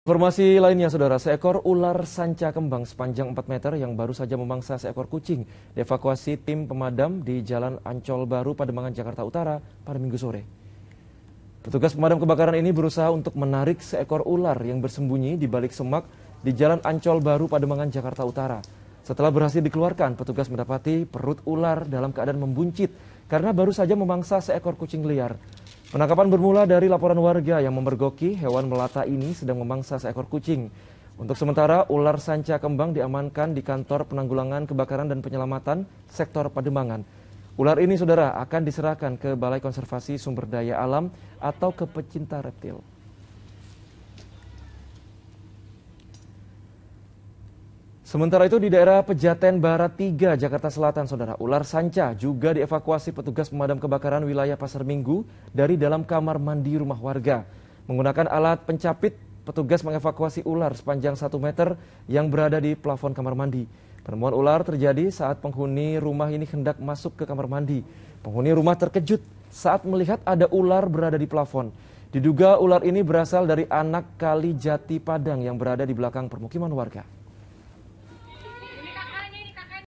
Informasi lainnya, saudara, seekor ular sanca kembang sepanjang 4 meter yang baru saja memangsa seekor kucing dievakuasi tim pemadam di Jalan Ancol Baru, Pademangan, Jakarta Utara pada minggu sore. Petugas pemadam kebakaran ini berusaha untuk menarik seekor ular yang bersembunyi di balik semak di Jalan Ancol Baru, Pademangan, Jakarta Utara. Setelah berhasil dikeluarkan, petugas mendapati perut ular dalam keadaan membuncit karena baru saja memangsa seekor kucing liar. Penangkapan bermula dari laporan warga yang memergoki hewan melata ini sedang memangsa seekor kucing. Untuk sementara, ular sanca kembang diamankan di kantor penanggulangan kebakaran dan penyelamatan sektor Pademangan. Ular ini, saudara, akan diserahkan ke Balai Konservasi Sumber Daya Alam atau ke pecinta reptil. Sementara itu di daerah Pejaten Barat 3, Jakarta Selatan, Saudara, ular sanca juga dievakuasi petugas pemadam kebakaran wilayah Pasar Minggu dari dalam kamar mandi rumah warga. Menggunakan alat pencapit, petugas mengevakuasi ular sepanjang 1 meter yang berada di plafon kamar mandi. Penemuan ular terjadi saat penghuni rumah ini hendak masuk ke kamar mandi. Penghuni rumah terkejut saat melihat ada ular berada di plafon. Diduga ular ini berasal dari anak kali jati Padang yang berada di belakang permukiman warga.